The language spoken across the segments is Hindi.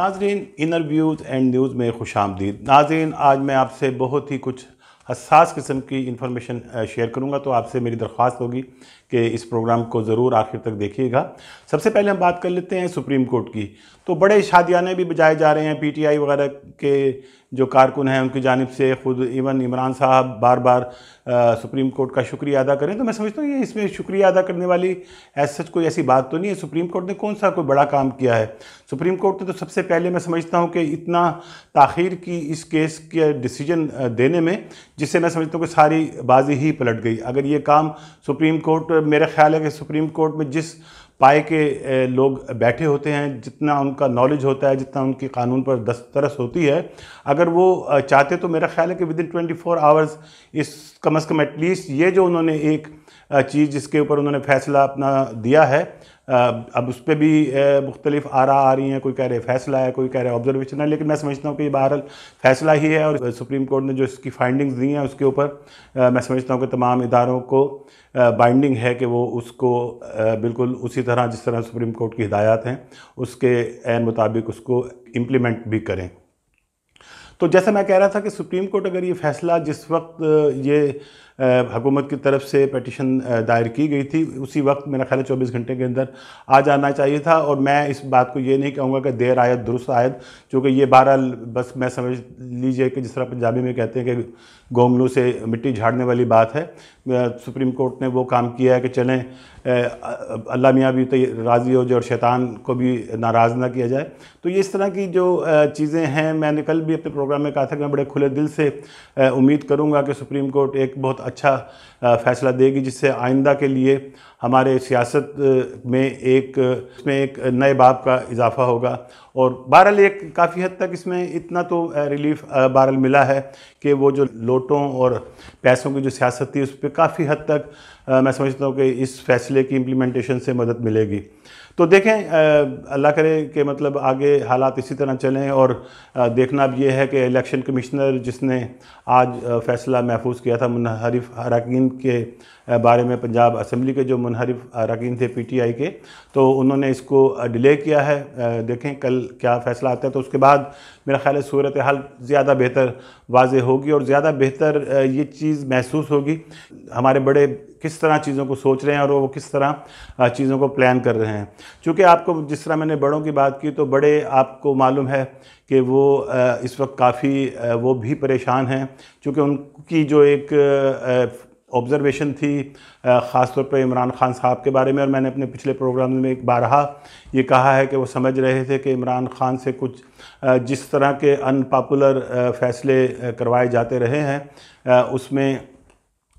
नाजरीन इनर व्यूज़ एंड न्यूज़ में खुश आमदीद नाजरीन आज मैं आपसे बहुत ही कुछ हसास किस्म की इन्फॉर्मेशन शेयर करूँगा तो आपसे मेरी दरख्वास्त होगी कि इस प्रोग्राम को ज़रूर आखिर तक देखिएगा सबसे पहले हम बात कर लेते हैं सुप्रीम कोर्ट की तो बड़े शादियाने भी बजाए जा रहे हैं पीटीआई वगैरह के जो कारकुन हैं उनकी जानब से खुद इवन इमरान साहब बार बार आ, सुप्रीम कोर्ट का शुक्रिया अदा करें तो मैं समझता हूँ ये इसमें शुक्रिया अदा करने वाली ऐसा सच कोई ऐसी बात तो नहीं है सुप्रीम कोर्ट ने कौन सा कोई बड़ा काम किया है सुप्रीम कोर्ट ने तो सबसे पहले मैं समझता हूँ कि इतना ताखिर की इस केस के डिसीजन देने में जिससे मैं समझता हूँ कि सारी बाजी ही पलट गई अगर ये काम सुप्रीम कोर्ट मेरा ख्याल है कि सुप्रीम कोर्ट में जिस पाए के लोग बैठे होते हैं जितना उनका नॉलेज होता है जितना उनकी कानून पर दस्तरस होती है अगर वो चाहते तो मेरा ख्याल है कि within twenty four hours इस कम अज़ कम एटलीस्ट ये जो उन्होंने एक चीज़ जिसके ऊपर उन्होंने फैसला अपना दिया है अब उस पर भी मुख्तलिफ आरा आ रही हैं कोई कह रहे फैसला है कोई कह रहे ऑब्जर्वेशन है लेकिन मैं समझता हूँ कि बहरहाल फैसला ही है और सुप्रीम कोर्ट ने जो इसकी फाइंडिंग्स दी हैं उसके ऊपर मैं समझता हूँ कि तमाम इदारों को बाइंडिंग है कि वो उसको बिल्कुल उसी तरह जिस तरह सुप्रीम कोर्ट की हिदायत हैं उसके मुताबिक उसको इम्प्लीमेंट भी करें तो जैसा मैं कह रहा था कि सुप्रीम कोर्ट अगर ये फैसला जिस वक्त ये हुकूमत की तरफ से पटिशन दायर की गई थी उसी वक्त मेरा ख्याल है चौबीस घंटे के अंदर आ जाना चाहिए था और मैं इस बात को ये नहीं कहूँगा कि देर आयत दुरुस्त आयत चूँकि ये बारह बस मैं समझ लीजिए कि जिस तरह पंजाबी में कहते हैं कि गोंगलू से मिट्टी झाड़ने वाली बात है सुप्रीम कोर्ट ने वो काम किया है कि चलें अल्लाह मियाँ भी तो राज़ी हो जाए और शैतान को भी नाराज़ ना किया जाए तो ये इस तरह की जो चीज़ें हैं मैंने कल भी अपने प्रोग्राम में कहा था कि मैं बड़े खुले दिल से उम्मीद करूँगा कि सुप्रीम कोर्ट एक बहुत अच्छा फ़ैसला देगी जिससे आइंदा के लिए हमारे सियासत में एक इसमें एक नए बाप का इजाफा होगा और बहरहाल एक काफ़ी हद तक इसमें इतना तो रिलीफ बहरहाल मिला है कि वो जो लोटों और पैसों की जो सियासत थी उस पर काफ़ी हद तक मैं समझता हूँ कि इस फैसले की इम्प्लीमेंटेशन से मदद मिलेगी तो देखें अल्लाह करे कि मतलब आगे हालात इसी तरह चलें और देखना अब यह है कि इलेक्शन कमिश्नर जिसने आज फैसला महफूज किया था मुनहरफ अरकान के बारे में पंजाब असम्बली के जो मुनहरफ अरकान थे पी टी आई के तो उन्होंने इसको डिले किया है देखें कल क्या फ़ैसला आता है तो उसके बाद मेरा ख्याल है सूरत हाल ज़्यादा बेहतर वाज होगी और ज़्यादा बेहतर ये चीज़ महसूस होगी हमारे बड़े किस तरह चीज़ों को सोच रहे हैं और वो किस तरह चीज़ों को प्लान कर रहे हैं क्योंकि आपको जिस तरह मैंने बड़ों की बात की तो बड़े आपको मालूम है कि वो इस वक्त काफ़ी वो भी परेशान हैं क्योंकि उनकी जो एक ऑब्ज़रवेशन थी ख़ास तौर पर इमरान खान साहब के बारे में और मैंने अपने पिछले प्रोग्राम में एक बारहा ये कहा है कि वो समझ रहे थे कि इमरान खान से कुछ जिस तरह के अनपॉपुलर फ़ैसले करवाए जाते रहे हैं उसमें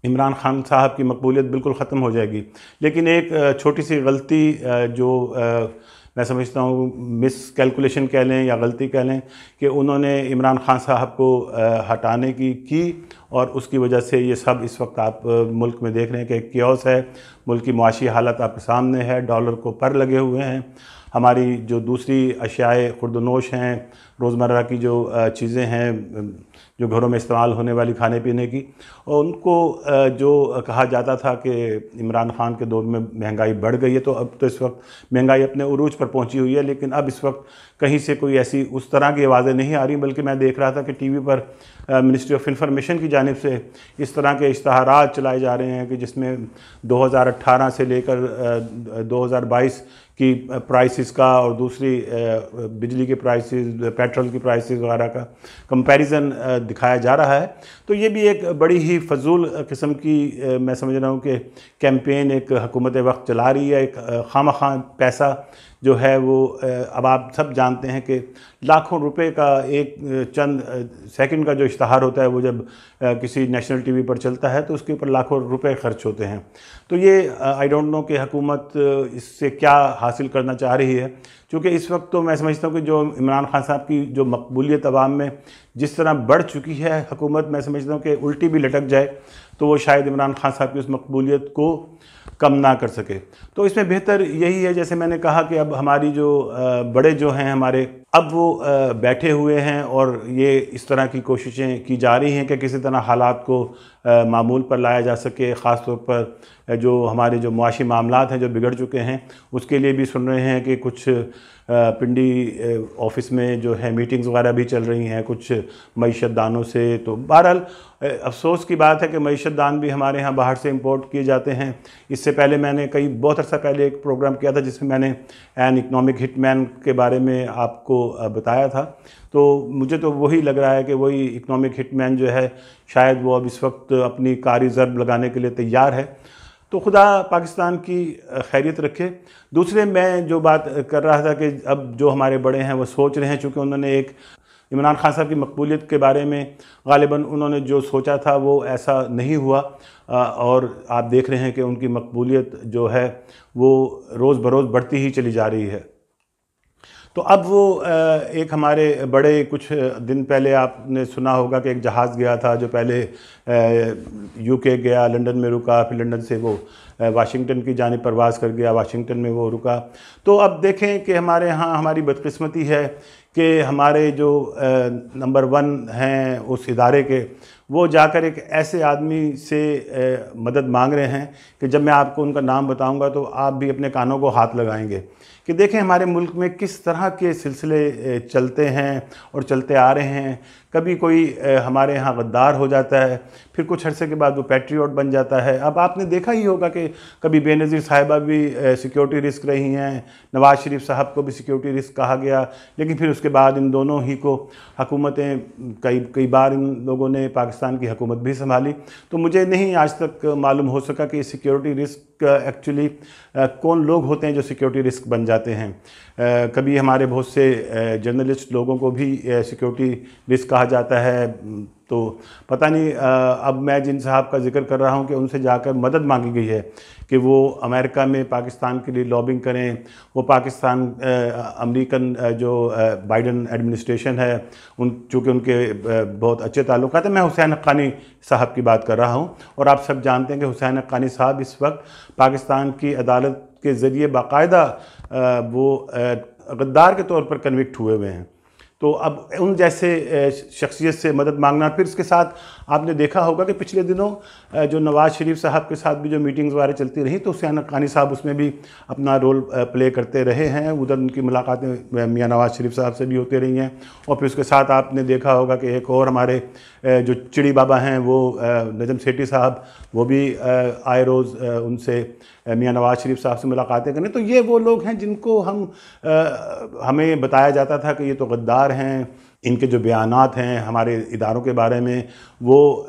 इमरान खान साहब की मकबूलियत बिल्कुल ख़त्म हो जाएगी लेकिन एक छोटी सी गलती जो मैं समझता हूँ मिस कैलकुलेशन कह लें या गलती कह लें कि उन्होंने इमरान खान साहब को हटाने की की और उसकी वजह से ये सब इस वक्त आप मुल्क में देख रहे हैं कि क्योस है मुल्क की मुआशी हालत आपके सामने है डॉलर को पर लगे हुए हैं हमारी जो दूसरी अशियाए खुर्दनोश हैं रोज़मर्रा की जो चीज़ें हैं जो घरों में इस्तेमाल होने वाली खाने पीने की और उनको जो कहा जाता था कि इमरान खान के दौर में महंगाई बढ़ गई है तो अब तो इस वक्त महंगाई अपने उरूज पर पहुंची हुई है लेकिन अब इस वक्त कहीं से कोई ऐसी उस तरह की आवाज़ें नहीं आ रही बल्कि मैं देख रहा था कि वी पर मिनिस्ट्री ऑफ इंफॉर्मेशन की जानब से इस तरह के इश्तहार चलाए जा रहे हैं कि जिसमें अट्ठारह से लेकर बाईस की प्राइसेस का और दूसरी बिजली के प्राइसेस पेट्रोल की प्राइसेस वगैरह का कंपैरिजन दिखाया जा रहा है तो ये भी एक बड़ी ही फजूल किस्म की मैं समझ रहा हूँ कि कैंपेन एक हकूमत वक्त चला रही है एक खाम खां पैसा जो है वो अब आप सब जानते हैं कि लाखों रुपए का एक चंद सेकंड का जो इश्तहार होता है वो जब किसी नेशनल टीवी पर चलता है तो उसके ऊपर लाखों रुपए खर्च होते हैं तो ये आई डोंट नो कि हकूमत इससे क्या हासिल करना चाह रही है क्योंकि इस वक्त तो मैं समझता हूँ कि जो इमरान खान साहब की जो मकबूलियत आवाम में जिस तरह बढ़ चुकी है हकूमत मैं समझ समझता हूँ कि उल्टी भी लटक जाए तो वो शायद इमरान खान साहब की उस मकबूलियत को कम ना कर सके तो इसमें बेहतर यही है जैसे मैंने कहा कि अब हमारी जो बड़े जो हैं हमारे अब वो बैठे हुए हैं और ये इस तरह की कोशिशें की जा रही हैं कि किसी तरह हालात को मामूल पर लाया जा सके ख़ास तौर पर जो हमारे जो मुआशी मामला हैं जो बिगड़ चुके हैं उसके लिए भी सुन रहे हैं कि कुछ पिंडी ऑफिस में जो है मीटिंग्स वगैरह भी चल रही हैं कुछ मीशत दानों से तो बहरहाल अफसोस की बात है कि मीशत दान भी हमारे यहाँ बाहर से इम्पोर्ट किए जाते हैं इससे पहले मैंने कई बहुत अर्सा पहले एक प्रोग्राम किया था जिसमें मैंने एन इकनॉमिक हिटमैन के बारे में आपको बताया था तो मुझे तो वही लग रहा है कि वही इकोनॉमिक हिटमैन जो है शायद वो अब इस वक्त अपनी कारी ज़रब लगाने के लिए तैयार है तो खुदा पाकिस्तान की खैरियत रखे दूसरे मैं जो बात कर रहा था कि अब जो हमारे बड़े हैं वो सोच रहे हैं चूँकि उन्होंने एक इमरान खान साहब की मकबूलियत के बारे में गालिबा उन्होंने जो सोचा था वो ऐसा नहीं हुआ और आप देख रहे हैं कि उनकी मकबूलियत जो है वो रोज़ बरोज़ बढ़ती ही चली जा रही है तो अब वो एक हमारे बड़े कुछ दिन पहले आपने सुना होगा कि एक जहाज़ गया था जो पहले यूके गया लंदन में रुका फिर लंदन से वो वाशिंगटन की जाने प्रवास कर गया वाशिंगटन में वो रुका तो अब देखें कि हमारे यहाँ हमारी बदकस्मती है कि हमारे जो नंबर वन हैं उस इदारे के वो जाकर एक ऐसे आदमी से मदद मांग रहे हैं कि जब मैं आपको उनका नाम बताऊंगा तो आप भी अपने कानों को हाथ लगाएंगे कि देखें हमारे मुल्क में किस तरह के सिलसिले चलते हैं और चलते आ रहे हैं कभी कोई हमारे यहाँ गद्दार हो जाता है फिर कुछ अरसे के बाद वो पैट्रियट बन जाता है अब आपने देखा ही होगा कि कभी बेनज़ीर साहिबा भी सिक्योरिटी रिस्क रही हैं नवाज शरीफ साहब को भी सिक्योरिटी रिस्क कहा गया लेकिन फिर उसके बाद इन दोनों ही को हकूमतें कई कई बार इन लोगों ने पाकिस्तान की हकूमत भी संभाली तो मुझे नहीं आज तक मालूम हो सका कि सिक्योरिटी रिस्क एक्चुअली कौन लोग होते हैं जो सिक्योरिटी रिस्क बन जाते हैं कभी हमारे बहुत से जर्नलिस्ट लोगों को भी सिक्योरिटी रिस्क कहा जाता है तो पता नहीं अब मैं जिन साहब का जिक्र कर रहा हूँ कि उनसे जाकर मदद मांगी गई है कि वो अमेरिका में पाकिस्तान के लिए लॉबिंग करें वो पाकिस्तान अमेरिकन जो बाइडन एडमिनिस्ट्रेशन है उन चूँकि उनके बहुत अच्छे ताल्लुक हैं तो मैं हुसैन हक्कानी साहब की बात कर रहा हूँ और आप सब जानते हैं कि हुसैन हक्कानी साहब इस वक्त पाकिस्तान की अदालत के ज़रिए बाकायदा वो गद्दार के तौर पर कन्विक्ट हुए हुए हैं तो अब उन जैसे शख्सियत से मदद मांगना फिर इसके साथ आपने देखा होगा कि पिछले दिनों जो नवाज़ शरीफ साहब के साथ भी जो मीटिंग्स वगैरह चलती रहीं तो हुसैन कानी साहब उसमें भी अपना रोल प्ले करते रहे हैं उधर उनकी मुलाकातें मियाँ नवाज़ शरीफ साहब से भी होती रही हैं और फिर उसके साथ आपने देखा होगा कि एक और हमारे जो चिड़ी बाबा हैं वो नजम सेठी साहब वो भी आए रोज़ उनसे मियाँ नवाज़ शरीफ साहब से मुलाकातें करें तो ये वो लोग हैं जिनको हम हमें बताया जाता था कि ये तो गद्दार अखबार हैं इनके जो बयान हैं हमारे इदारों के बारे में वो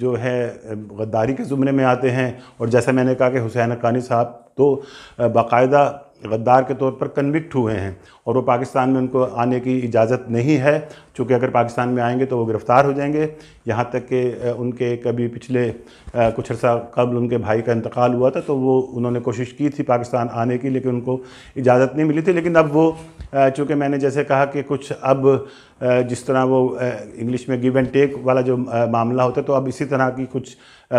जो है गद्दारी के ज़ुमरे में आते हैं और जैसा मैंने कहा कि हुसैन अकानी साहब तो बाकायदा गद्दार के तौर पर कन्विक्ट हुए हैं और वो पाकिस्तान में उनको आने की इजाज़त नहीं है चूँकि अगर पाकिस्तान में आएंगे तो वो गिरफ़्तार हो जाएंगे यहाँ तक कि उनके कभी पिछले कुछ अर्सा कबल उनके भाई का इंतकाल हुआ था तो वो उन्होंने कोशिश की थी पाकिस्तान आने की लेकिन उनको इजाज़त नहीं मिली थी लेकिन अब वो चूँकि मैंने जैसे कहा कि कुछ अब जिस तरह वो इंग्लिश में गिव एंड टेक वाला जो मामला होता है तो अब इसी तरह की कुछ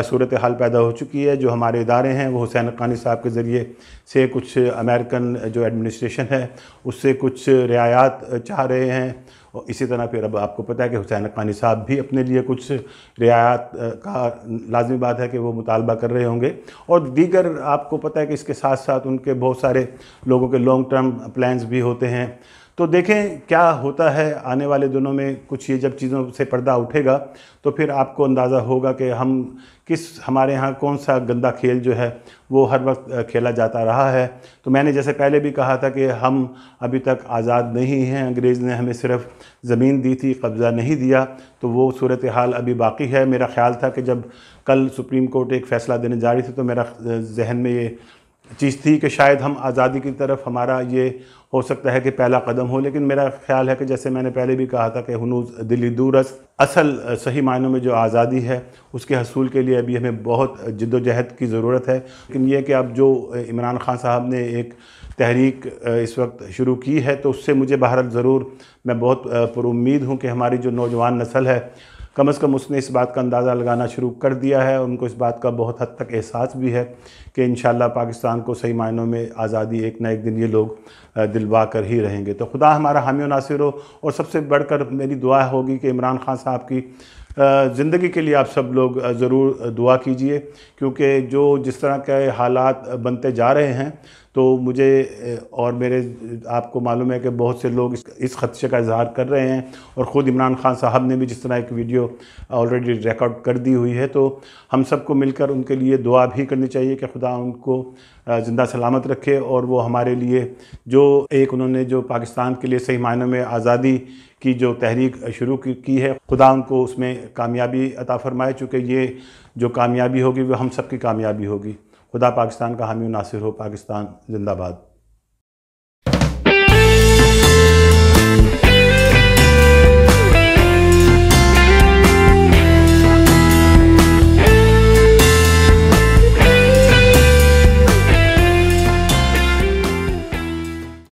सूरत हाल पैदा हो चुकी है जो हमारे इदारे हैं वो हुसैन ख़ानी साहब के ज़रिए से कुछ अमेरिकन जो एडमिनिस्ट्रेशन है उससे कुछ रियायात चाह रहे हैं और इसी तरह फिर अब आपको पता है कि हुसैन खानी साहब भी अपने लिए कुछ रियायात का लाजमी बात है कि वो मुतालबा कर रहे होंगे और दीगर आपको पता है कि इसके साथ साथ उनके बहुत सारे लोगों के लॉन्ग टर्म प्लान्स भी होते हैं तो देखें क्या होता है आने वाले दिनों में कुछ ये जब चीज़ों से पर्दा उठेगा तो फिर आपको अंदाज़ा होगा कि हम किस हमारे यहाँ कौन सा गंदा खेल जो है वो हर वक्त खेला जाता रहा है तो मैंने जैसे पहले भी कहा था कि हम अभी तक आज़ाद नहीं हैं अंग्रेज़ ने हमें सिर्फ ज़मीन दी थी कब्ज़ा नहीं दिया तो वो सूरत हाल अभी बाकी है मेरा ख्याल था कि जब कल सुप्रीम कोर्ट एक फ़ैसला देने जा रही थी तो मेरा जहन में ये चीज़ थी कि शायद हम आज़ादी की तरफ हमारा ये हो सकता है कि पहला कदम हो लेकिन मेरा ख्याल है कि जैसे मैंने पहले भी कहा था कि हनूज दिल्ली दूरस असल सही मायनों में जो आज़ादी है उसके हसूल के लिए अभी हमें बहुत जद्दोजहद की ज़रूरत है लेकिन यह कि अब जो इमरान खान साहब ने एक तहरीक इस वक्त शुरू की है तो उससे मुझे बहरत ज़रूर मैं बहुत पुरुद हूँ कि हमारी जो नौजवान नस्ल है कम अज़ कम उसने इस बात का अंदाज़ा लगाना शुरू कर दिया है उनको इस बात का बहुत हद तक एहसास भी है कि इन पाकिस्तान को सही मायनों में आज़ादी एक ना एक दिन ये लोग दिलवा कर ही रहेंगे तो खुदा हमारा हामी नासिर हो और सबसे बढ़कर मेरी दुआ होगी कि इमरान खान साहब की ज़िंदगी के लिए आप सब लोग ज़रूर दुआ कीजिए क्योंकि जो जिस तरह के हालात बनते जा रहे हैं तो मुझे और मेरे आपको मालूम है कि बहुत से लोग इस खदशे का इजहार कर रहे हैं और ख़ुद इमरान खान साहब ने भी जिस तरह एक वीडियो ऑलरेडी रिकॉर्ड कर दी हुई है तो हम सबको मिलकर उनके लिए दुआ भी करनी चाहिए कि खुदा उनको ज़िंदा सलामत रखे और वो हमारे लिए जो एक उन्होंने जो पाकिस्तान के लिए सही मायने में आज़ादी की जो तहरीक शुरू की है खुदा उनको उसमें कामयाबी अता फरमाए चूँकि ये जो कामयाबी होगी वह हम सब की कामयाबी होगी खुदा पाकिस्तान का हामी नासिर हो पाकिस्तान जिंदाबाद